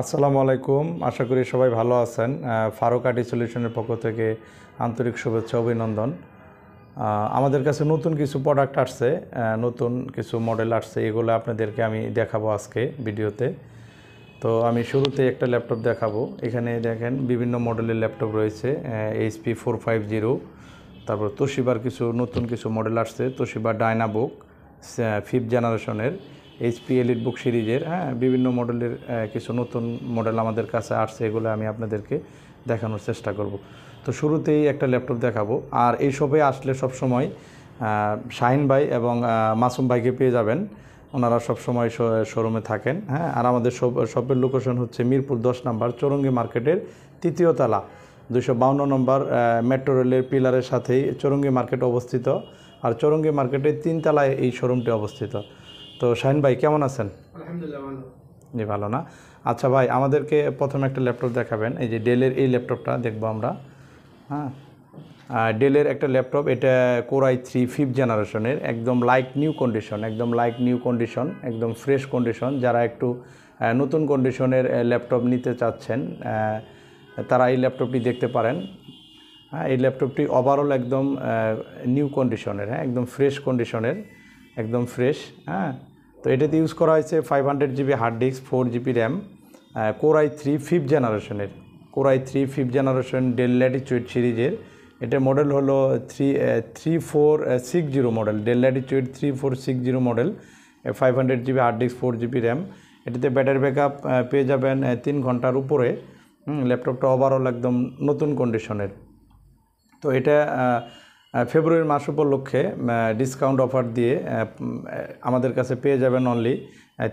আসসালামু আলাইকুম আশা করি সবাই ভালো আছেন ফারুক আটি সলিউশনের পক্ষ থেকে আন্তরিক শুভেচ্ছা অভিনন্দন আমাদের কাছে নতুন কিছু প্রোডাক্ট আসছে নতুন কিছু মডেল আসছে এগুলো আপনাদেরকে আমি দেখাবো আজকে ভিডিওতে তো আমি শুরুতে একটা ল্যাপটপ দেখাবো এখানে দেখেন বিভিন্ন মডেলের ল্যাপটপ রয়েছে এইচপি ফোর ফাইভ জিরো তারপর তোশিবার কিছু নতুন কিছু মডেল আসছে তোশিবা ডাইনাবুক ফিফথ জেনারেশনের এইচপি এলিট বুক সিরিজের হ্যাঁ বিভিন্ন মডেলের কিছু নতুন মডেল আমাদের কাছে আসছে এগুলো আমি আপনাদেরকে দেখানোর চেষ্টা করব তো শুরুতেই একটা ল্যাপটপ দেখাবো আর এই সবে আসলে সবসময় শাহিন ভাই এবং মাসুম ভাইকে পেয়ে যাবেন ওনারা সবসময় শোরুমে থাকেন হ্যাঁ আর আমাদের শপের লোকেশন হচ্ছে মিরপুর দশ নম্বর চৌরঙ্গি মার্কেটের তৃতীয় তালা দুশো বাউন্ন নম্বর মেট্রো রেলের পিলারের সাথেই চৌরঙ্গি মার্কেট অবস্থিত আর চৌরঙ্গি মার্কেটের তালায় এই শোরুমটি অবস্থিত তো শাহিন ভাই কেমন আছেন জি ভালো না আচ্ছা ভাই আমাদেরকে প্রথমে একটা ল্যাপটপ দেখাবেন এই যে ডেলের এই ল্যাপটপটা দেখবো আমরা হ্যাঁ ডেলের একটা ল্যাপটপ এটা কোরাই থ্রি ফিফথ জেনারেশনের একদম লাইক নিউ কন্ডিশন একদম লাইক নিউ কন্ডিশন একদম ফ্রেশ কন্ডিশন যারা একটু নতুন কন্ডিশনের ল্যাপটপ নিতে চাচ্ছেন তারা এই ল্যাপটপটি দেখতে পারেন হ্যাঁ এই ল্যাপটপটি ওভারঅল একদম নিউ কন্ডিশনের হ্যাঁ একদম ফ্রেশ কন্ডিশনের একদম ফ্রেশ হ্যাঁ তো এটাতে ইউজ করা হয়েছে five hundred GB hard disk four GB RAM core i three fifth জেনারেশনের core i three fifth generation Dell Latitude সিরিজের এটা মডেল হলো three three four six zero model Dell Latitude three four six zero model five hundred GB hard disk four GB RAM এটাতে battery backup পেয়ে যাবেন তিন ঘন্টার উপরে ল্যাপটপটা ওভারঅল একদম নতুন কন্ডিশনের তো এটা ফেব্রুয়ারি মাস উপলক্ষে ডিসকাউন্ট অফার দিয়ে আমাদের কাছে পেয়ে যাবেন অনলি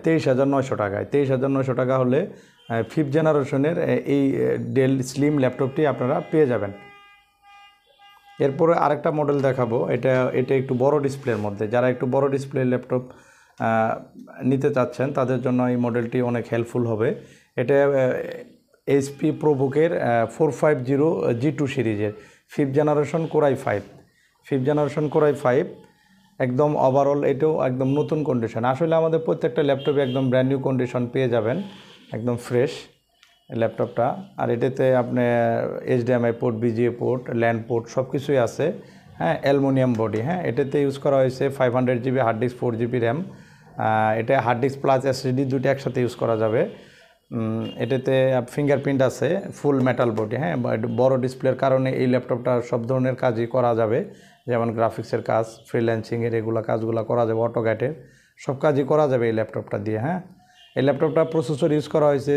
তেইশ হাজার নয়শো টাকায় তেইশ হাজার নয়শো টাকা হলে ফিফথ জেনারেশনের এই ডেল স্লিম ল্যাপটপটি আপনারা পেয়ে যাবেন এরপরে আরেকটা মডেল দেখাবো এটা এটা একটু বড় ডিসপ্লের মধ্যে যারা একটু বড় ডিসপ্লে ল্যাপটপ নিতে চাচ্ছেন তাদের জন্য এই মডেলটি অনেক হেল্পফুল হবে এটা এইচপি প্রভুকের four five zero G two সিরিজের fifth generation core i five fifth generation core i five একদম ওভারঅল এটাও একদম নতুন কন্ডিশন আসলে আমাদের প্রত্যেকটা ল্যাপটপে একদম ব্র্যান্ড নিউ কন্ডিশন পেয়ে যাবেন একদম ফ্রেশ ল্যাপটপটা আর এটাতে আপনি HDMI port VGA port LAN port সব কিছুই আছে হ্যাঁ অ্যালমোনিয়াম বডি হ্যাঁ এটাতে ইউজ করা হয়েছে five hundred GB hard disk four GB RAM এটা হার্ড ডিস্ক প্লাস এসএসডি দুটি একসাথে ইউজ করা যাবে এটাতে ফিঙ্গারপ্রিন্ট আছে ফুল মেটাল বডি হ্যাঁ বড় ডিসপ্লের কারণে এই ল্যাপটপটা সব ধরনের কাজই করা যাবে যেমন গ্রাফিক্সের কাজ ফ্রিল্যান্সিংয়ের এগুলো কাজগুলো করা যাবে অটোগ্যাটের সব কাজই করা যাবে এই ল্যাপটপটা দিয়ে হ্যাঁ এই ল্যাপটপটা প্রসেসর ইউজ করা হয়েছে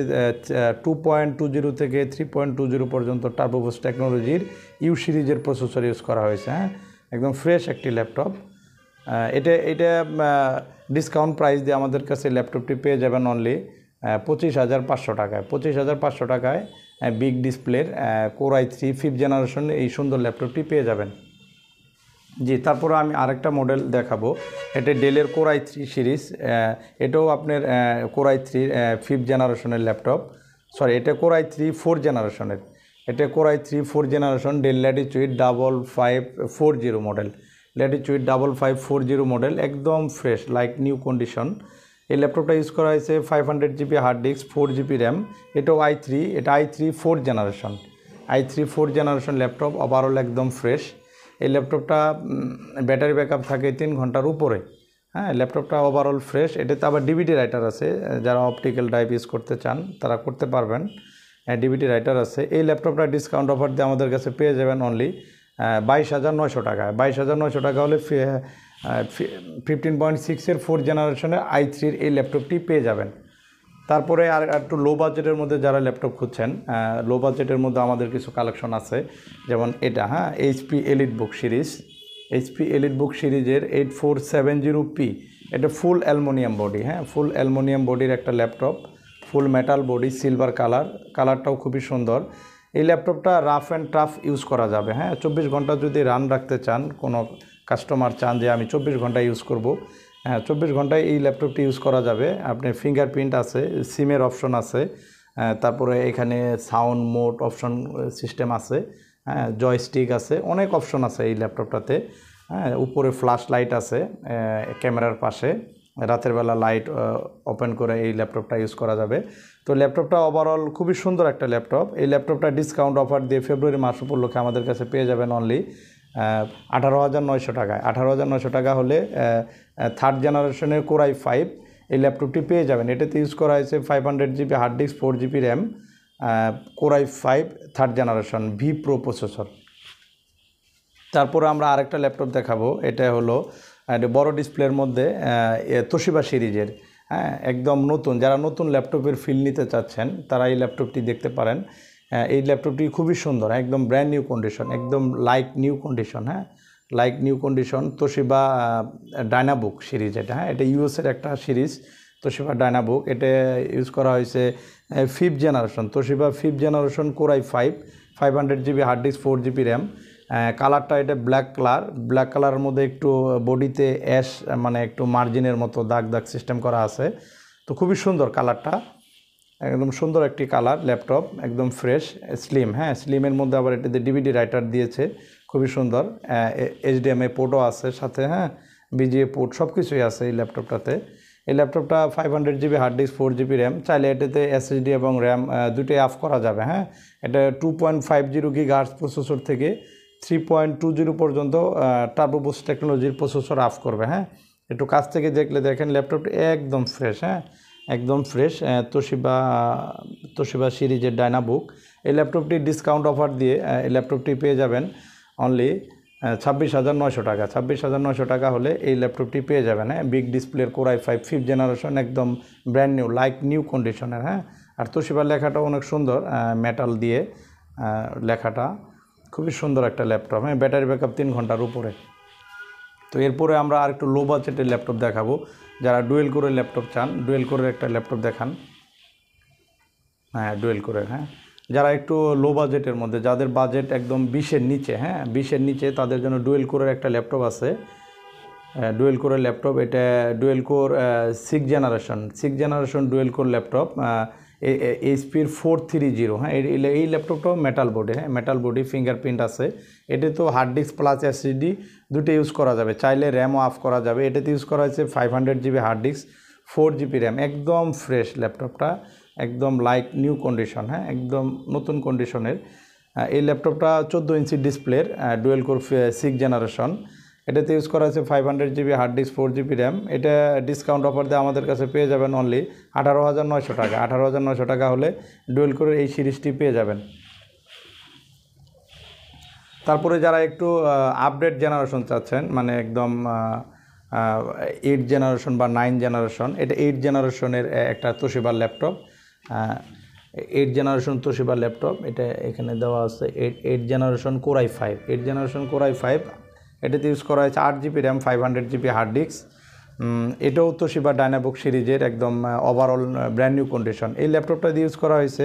টু পয়েন্ট টু জিরো থেকে থ্রি পয়েন্ট টু জিরো পর্যন্ত টার্বোবোস টেকনোলজির ইউ সিরিজের প্রসেসর ইউজ করা হয়েছে হ্যাঁ একদম ফ্রেশ একটি ল্যাপটপ এটা এটা ডিসকাউন্ট প্রাইস দিয়ে আমাদের কাছে ল্যাপটপটি পেয়ে যাবেন অনলি পঁচিশ হাজার পাঁচশো টাকায় পঁচিশ হাজার পাঁচশো টাকায় বিগ ডিসপ্লের কোরআই থ্রি ফিফথ জেনারেশন এই সুন্দর ল্যাপটপটি পেয়ে যাবেন জি তারপরে আমি আরেকটা মডেল দেখাবো এটা ডেলের কোরাই থ্রি সিরিজ এটাও আপনার কোরাই থ্রি ফিফথ জেনারেশনের ল্যাপটপ সরি এটা কোরাই থ্রি ফোর জেনারেশনের এটা core i three four generation Dell Latitude double five four zero model Latitude double five four zero model একদম ফ্রেশ লাইক নিউ কন্ডিশন এই ল্যাপটপটা use করা হয়েছে five hundred GB hard disk four GB RAM এটাও I three এটা I three four generation I three four generation laptop overall একদম fresh এই ল্যাপটপটা ব্যাটারি ব্যাকআপ থাকে তিন ঘন্টার উপরে হ্যাঁ ল্যাপটপটা ওভারঅল ফ্রেশ এটাতে আবার ডিভিডি রাইটার আছে যারা অপটিক্যাল টাইপ ইউজ করতে চান তারা করতে পারবেন ডিভিডি হ্যাঁ, রাইটার আছে এই ল্যাপটপটা ডিসকাউন্ট অফার দিয়ে আমাদের কাছে পেয়ে যাবেন অনলি বাইশ হাজার নয়শো টাকায় বাইশ হাজার নয়শো টাকা হলে ফিফটিন পয়েন্ট সিক্সের ফোর্থ জেনারেশনের আই থ্রির এই ল্যাপটপটি পেয়ে যাবেন তারপরে আর একটু লো বাজেটের মধ্যে যারা ল্যাপটপ খুঁজছেন লো বাজেটের মধ্যে আমাদের কিছু কালেকশন আছে যেমন এটা হ্যাঁ HP EliteBook series HP EliteBook সিরিজের eight four seven zero P এটা ফুল অ্যালমোনিয়াম বডি হ্যাঁ ফুল অ্যালমোনিয়াম বডির একটা laptop full metal body silver colour কালারটাও খুবই সুন্দর এই ল্যাপটপটা রাফ অ্যান্ড টাফ ইউজ করা যাবে হ্যাঁ চব্বিশ ঘন্টা যদি রান রাখতে চান কোনো কাস্টমার চান যে আমি চব্বিশ ঘন্টা ইউজ করব হ্যাঁ চব্বিশ ঘন্টায় এই ল্যাপটপটি ইউজ করা যাবে আপনার ফিঙ্গারপ্রিন্ট আছে সিমের অপশন আছে হ্যাঁ, তারপরে এখানে সাউন্ড মোড অপশন সিস্টেম আছে হ্যাঁ জয়স্টিক আছে অনেক অপশন আছে এই ল্যাপটপটাতে হ্যাঁ উপরে ফ্ল্যাশ লাইট আছে ক্যামেরার পাশে রাতের বেলা লাইট ওপেন করে এই ল্যাপটপটা ইউজ করা যাবে তো ল্যাপটপটা ওভারঅল খুবই সুন্দর একটা ল্যাপটপ এই ল্যাপটপটা ডিসকাউন্ট অফার দিয়ে ফেব্রুয়ারি মাস উপলক্ষে আমাদের কাছে পেয়ে যাবেন অনলি আঠারো হাজার নয়শো টাকায় আঠারো হাজার নয়শো টাকা হলে থার্ড জেনারেশনের কোরাই ফাইভ এই ল্যাপটপটি পেয়ে যাবেন এটাতে ইউজ করা হয়েছে five hundred GB hard disk four GB RAM core i five third generation vPro processor তারপরে আমরা আরেকটা ল্যাপটপ দেখাবো এটা হলো বড় ডিসপ্লের মধ্যে তোশিবা সিরিজের হ্যাঁ একদম নতুন যারা নতুন ল্যাপটপের ফিল নিতে চাচ্ছেন তারা এই ল্যাপটপটি দেখতে পারেন এই ল্যাপটপটি খুবই সুন্দর একদম ব্র্যান্ড নিউ কন্ডিশন একদম লাইট নিউ কন্ডিশন হ্যাঁ like new condition Toshiba Dynabook series এটা হ্যাঁ এটা ইউএসের একটা সিরিজ তোশিবা ডাইনাবুক এটা ইউজ করা হয়েছে fifth generation Toshiba fifth generation core i five five hundred GB hard disk four GB RAM কালারটা এটা ব্ল্যাক কালার ব্ল্যাক কালারের মধ্যে একটু বডিতে অ্যাশ মানে একটু মার্জিনের মতো দাগ দাগ সিস্টেম করা আছে তো খুবই সুন্দর কালারটা একদম সুন্দর একটি কালার ল্যাপটপ একদম ফ্রেশ স্লিম হ্যাঁ স্লিমের মধ্যে আবার এটাতে ডিভিডি রাইটার দিয়েছে খুবই সুন্দর এইচডিএমআই পোর্টও আছে সাথে হ্যাঁ বিজিএ পোর্ট সব কিছুই আছে এই ল্যাপটপটাতে এই ল্যাপটপটা five hundred GB hard disk four GB RAM চাইলে এটাতে এসএসডি এবং র্যাম দুটোই অফ করা যাবে হ্যাঁ এটা two point five zero gigahertz processor থেকে থ্রি পয়েন্ট টু জিরো পর্যন্ত টার্বোবুস টেকনোলজির প্রসেসর অফ করবে হ্যাঁ একটু কাছ থেকে দেখলে দেখেন ল্যাপটপটি একদম ফ্রেশ হ্যাঁ একদম ফ্রেশ তোশিবা তোশিবা সিরিজের ডাইনাবুক এই ল্যাপটপটি ডিসকাউন্ট অফার দিয়ে এই ল্যাপটপটি পেয়ে যাবেন অনলি uh, ছাব্বিশ হাজার নয়শো টাকা ছাব্বিশ হাজার নয়শো টাকা হলে এই ল্যাপটপটি পেয়ে যাবেন হ্যাঁ বিগ ডিসপ্লের কোরাই ফাইভ ফিফ জেনারেশন একদম ব্র্যান্ড নিউ লাইক নিউ কন্ডিশনের হ্যাঁ আর তোশিবার লেখাটা অনেক সুন্দর মেটাল দিয়ে লেখাটা খুবই সুন্দর একটা ল্যাপটপ হ্যাঁ ব্যাটারি ব্যাকআপ তিন ঘন্টার উপরে তো এরপরে আমরা আর একটু লো বাজেটের ল্যাপটপ দেখাবো যারা ডুয়েল করে ল্যাপটপ চান ডুয়েল করে একটা ল্যাপটপ দেখান হ্যাঁ ডুয়েল করে হ্যাঁ যারা একটু লো বাজেটের মধ্যে যাদের বাজেট একদম বিশের নিচে হ্যাঁ বিশের নিচে তাদের জন্য ডুয়েল কোরের একটা ল্যাপটপ আছে ডুয়েল কোরের ল্যাপটপ এটা dual core six generation six generation dual core laptop এইচপির ফোর থ্রি জিরো হ্যাঁ এই ল্যাপটপটাও মেটাল বডি হ্যাঁ মেটাল বডি ফিঙ্গারপ্রিন্ট আছে এটি তো হার্ড ডিস্ক প্লাস এসিডি দুটো ইউজ করা যাবে চাইলে র্যামও অফ করা যাবে এটাতে ইউজ করা হয়েছে five hundred GB hard disk four GB RAM একদম ফ্রেশ ল্যাপটপটা একদম লাইক নিউ কন্ডিশন হ্যাঁ একদম নতুন কন্ডিশনের এই ল্যাপটপটা চোদ্দো ইঞ্চি ডিসপ্লের ডুয়েল কোর সিক্স জেনারেশন এটাতে ইউজ করা আছে five hundred GB hard disk four GB RAM এটা ডিসকাউন্ট অফার দিয়ে আমাদের কাছে পেয়ে যাবেন অনলি আঠারো হাজার নয়শো টাকা আঠারো হাজার নয়শো টাকা হলে ডুয়েল কোরের এই সিরিজটি পেয়ে যাবেন তারপরে যারা একটু আপডেট জেনারেশন চাচ্ছেন মানে একদম এইট জেনারেশন বা নাইন জেনারেশন এটা এইট জেনারেশনের একটা তোষিবার ল্যাপটপ এইট জেনারেশন তো তোশিবা ল্যাপটপ এটা এখানে দেওয়া আছে eight eight generation core i five eight generation core i five এটাতে ইউজ করা হয়েছে আট GB RAM five hundred GB hard disk এটাও তো শিবা ডাইনাবুক সিরিজের একদম ওভারঅল ব্র্যান্ড নিউ কন্ডিশন এই ল্যাপটপটা দিয়ে ইউজ করা হয়েছে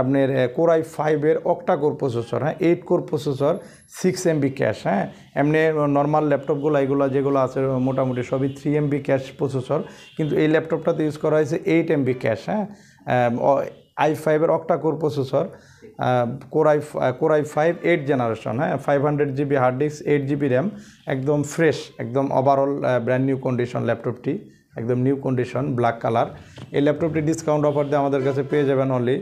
আপনার কোরাই ফাইভের অক্টা কোর প্রসেসর হ্যাঁ eight core processor six MB cache হ্যাঁ এমনি নর্মাল ল্যাপটপগুলো এগুলো যেগুলো আছে মোটামুটি সবই থ্রি এমবি ক্যাশ প্রসেসর কিন্তু এই ল্যাপটপটাতে ইউজ করা হয়েছে এইট এমবি ক্যাশ হ্যাঁ আই ফাইভের octa core processor core i core i five eight generation হ্যাঁ five hundred GB hard disk eight GB RAM একদম ফ্রেশ একদম ওভারঅল ব্র্যান্ড নিউ কন্ডিশন ল্যাপটপটি একদম নিউ কন্ডিশন ব্ল্যাক কালার এই ল্যাপটপটি ডিসকাউন্ট অফার দিয়ে আমাদের কাছে পেয়ে যাবেন অনলি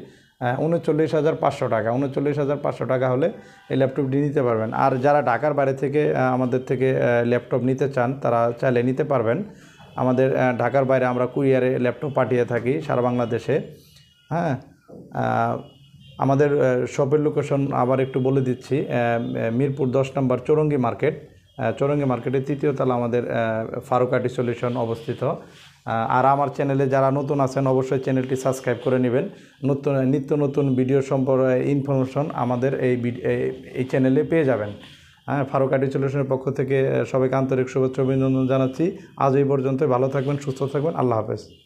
uh, উনচল্লিশ হাজার পাঁচশো টাকা উনচল্লিশ হাজার পাঁচশো টাকা হলে এই ল্যাপটপটি নিতে পারবেন আর যারা ঢাকার বাইরে থেকে uh, আমাদের থেকে ল্যাপটপ uh, নিতে চান তারা চাইলে নিতে পারবেন আমাদের ঢাকার বাইরে আমরা কুরিয়ারে ল্যাপটপ পাঠিয়ে থাকি সারা বাংলাদেশে হ্যাঁ আমাদের শপের লোকেশন আবার একটু বলে দিচ্ছি মিরপুর দশ নম্বর চৌরঙ্গি মার্কেট চৌরঙ্গি মার্কেটের তৃতীয় তালা আমাদের ফারুকাটি সলিউশন অবস্থিত আর আমার চ্যানেলে যারা নতুন আছেন অবশ্যই চ্যানেলটি সাবস্ক্রাইব করে নেবেন নতুন নিত্য নতুন ভিডিও সম্পর্কে ইনফরমেশন আমাদের এই এই চ্যানেলে পেয়ে যাবেন হ্যাঁ ফারুক আইটি চলুশনের পক্ষ থেকে সবাইকে আন্তরিক শুভেচ্ছা অভিনন্দন জানাচ্ছি আজ এই পর্যন্ত ভালো থাকবেন সুস্থ থাকবেন আল্লাহ হাফেজ